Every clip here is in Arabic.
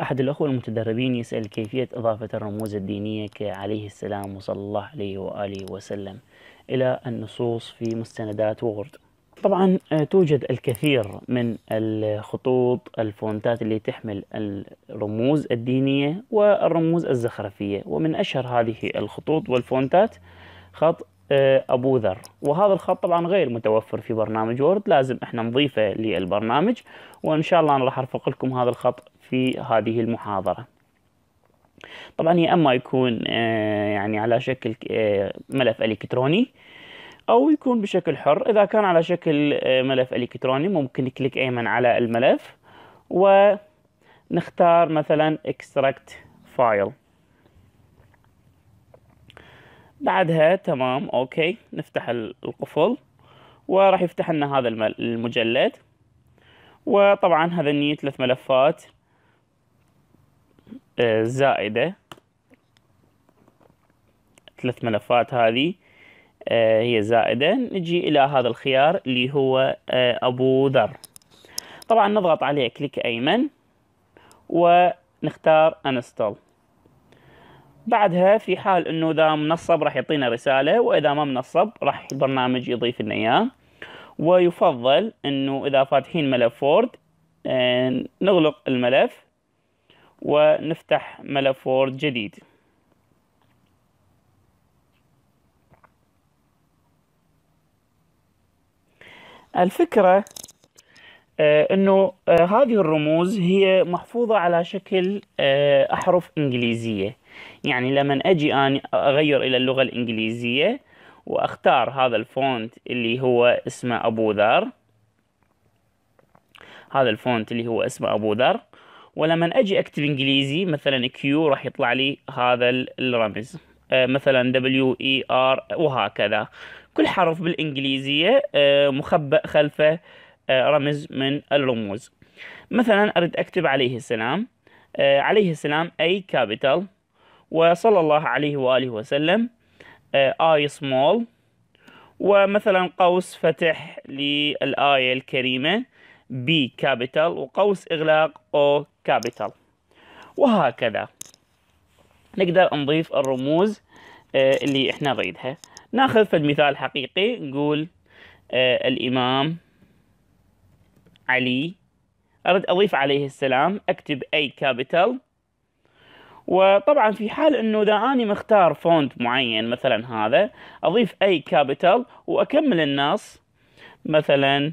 أحد الأخوة المتدربين يسأل كيفية إضافة الرموز الدينية كعليه السلام وصلى الله عليه وآله وسلم إلى النصوص في مستندات وورد طبعا آه، توجد الكثير من الخطوط الفونتات اللي تحمل الرموز الدينية والرموز الزخرفية ومن أشهر هذه الخطوط والفونتات خط آه، ابو ذر وهذا الخط طبعا غير متوفر في برنامج وورد لازم احنا نضيفه للبرنامج وان شاء الله انا راح ارفق لكم هذا الخط في هذه المحاضره طبعا يا اما يكون آه، يعني على شكل آه، ملف الكتروني او يكون بشكل حر اذا كان على شكل ملف الكتروني ممكن نكليك ايمن على الملف ونختار مثلا اكستراكت فايل بعدها تمام اوكي نفتح القفل وراح يفتح لنا هذا المجلد وطبعا هذني ثلاث ملفات آه، زائدة ثلاث ملفات هذه آه، هي زائدة نجي إلى هذا الخيار اللي هو آه، أبو ذر طبعا نضغط عليه كليك أيمن ونختار انستال بعدها في حال انه اذا منصب راح يعطينا رساله واذا ما منصب راح البرنامج يضيف لنا اياه ويفضل انه اذا فاتحين ملف وورد آه، نغلق الملف ونفتح ملف وورد جديد الفكرة آه، انه آه، هذه الرموز هي محفوظة على شكل آه، احرف انجليزية يعني لما اجي أنا اغير الى اللغة الانجليزية واختار هذا الفونت اللي هو اسمه ابو ذر هذا الفونت اللي هو اسمه ابو ذر ولما اجي اكتب انجليزي مثلا كيو راح يطلع لي هذا الرمز مثلا دبليو اي ار وهكذا كل حرف بالانجليزيه مخبأ خلفه آه، رمز من الرموز مثلا أريد أكتب عليه السلام آه، عليه السلام أي كابيتال وصلى الله عليه وآله وسلم آي آه، سمول ومثلا قوس فتح للآية الكريمة بي كابيتال وقوس إغلاق أو كابيتال وهكذا نقدر نضيف الرموز اللي احنا نريدها ناخذ في المثال حقيقي نقول الإمام علي أرد أضيف عليه السلام أكتب أي كابيتال وطبعا في حال انه اذا اني مختار فونت معين مثلا هذا اضيف اي كابيتال واكمل النص مثلا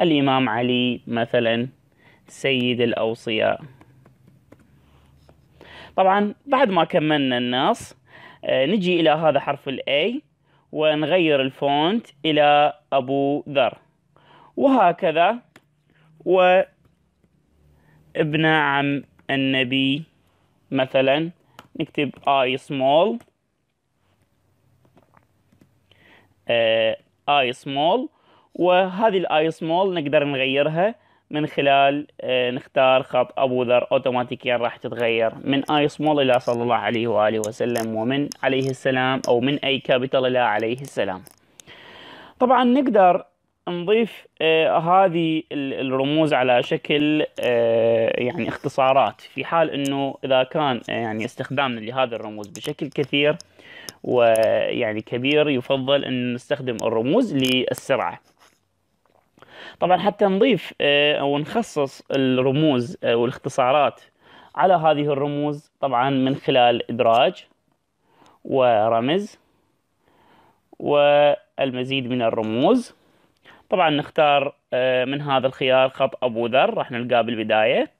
الامام علي مثلا سيد الاوصياء طبعا بعد ما كملنا النص آه، نجي الى هذا حرف الاي ونغير الفونت الى ابو ذر وهكذا وابن عم النبي مثلا نكتب I small آه، I small وهذه الاي سمول نقدر نغيرها من خلال آه، نختار خط ابو ذر اوتوماتيكيا يعني راح تتغير من اي سمول الى صلى الله عليه واله وسلم ومن عليه السلام او من اي كابيتال الى عليه السلام طبعا نقدر نضيف آه، هذه الرموز على شكل آه، يعني اختصارات في حال انه اذا كان آه، يعني استخدامنا لهذه الرموز بشكل كثير ويعني كبير يفضل ان نستخدم الرموز للسرعه طبعا حتى نضيف او نخصص الرموز والاختصارات على هذه الرموز طبعا من خلال ادراج ورمز والمزيد من الرموز طبعا نختار آه، من هذا الخيار خط أبو ذر راح نلقاه بالبداية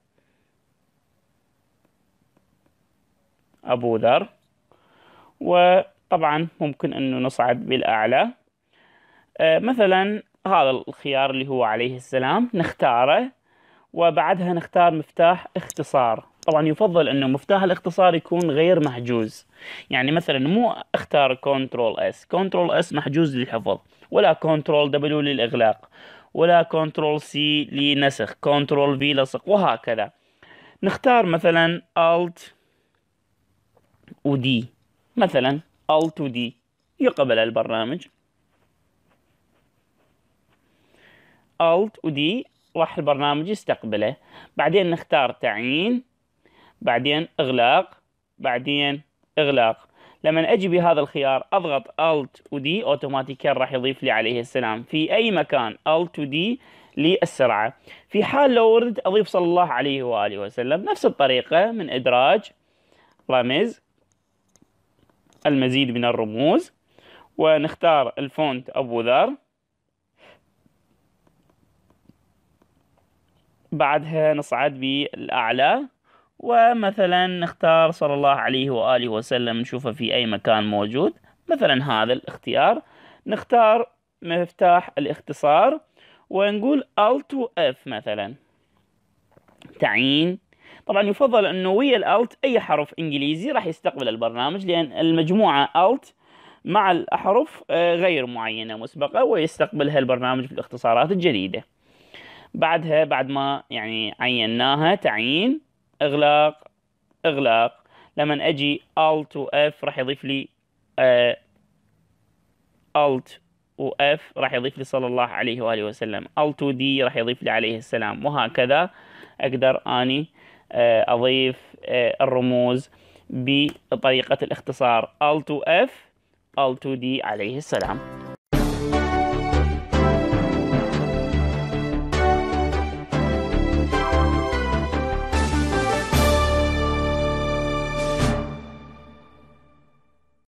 أبو ذر وطبعا ممكن أنه نصعد بالأعلى آه، مثلا هذا الخيار اللي هو عليه السلام نختاره وبعدها نختار مفتاح اختصار طبعا يفضل انه مفتاح الاختصار يكون غير محجوز يعني مثلا مو اختار كنترول اس كنترول اس محجوز للحفظ ولا كنترول دبليو للاغلاق ولا كنترول سي لنسخ كنترول في لصق وهكذا نختار مثلا الت ودي مثلا الت ودي يقبل البرنامج الت ودي راح البرنامج يستقبله بعدين نختار تعيين بعدين إغلاق بعدين إغلاق لما أجي بهذا الخيار أضغط Alt و D أوتوماتيكيا راح يضيف لي عليه السلام في أي مكان Alt و D للسرعة في حال لو أريد أضيف صلى الله عليه وآله وسلم نفس الطريقة من إدراج رمز المزيد من الرموز ونختار الفونت أبو ذر بعدها نصعد بالأعلى ومثلا نختار صلى الله عليه وآله وسلم نشوفه في أي مكان موجود مثلا هذا الاختيار نختار مفتاح الاختصار ونقول Alt و F مثلا تعيين طبعا يفضل انه ويا Alt اي حرف انجليزي راح يستقبل البرنامج لان المجموعه Alt مع الاحرف آه، غير معينه مسبقه ويستقبلها البرنامج في الاختصارات الجديده بعدها بعد ما يعني عيناها تعيين إغلاق إغلاق لما أجي Alt و F راح يضيف لي الت آه، Alt و F راح يضيف لي صلى الله عليه وآله وسلم Alt و D راح يضيف لي عليه السلام وهكذا أقدر أني آه، أضيف آه، الرموز بطريقة الاختصار Alt و F Alt و D عليه السلام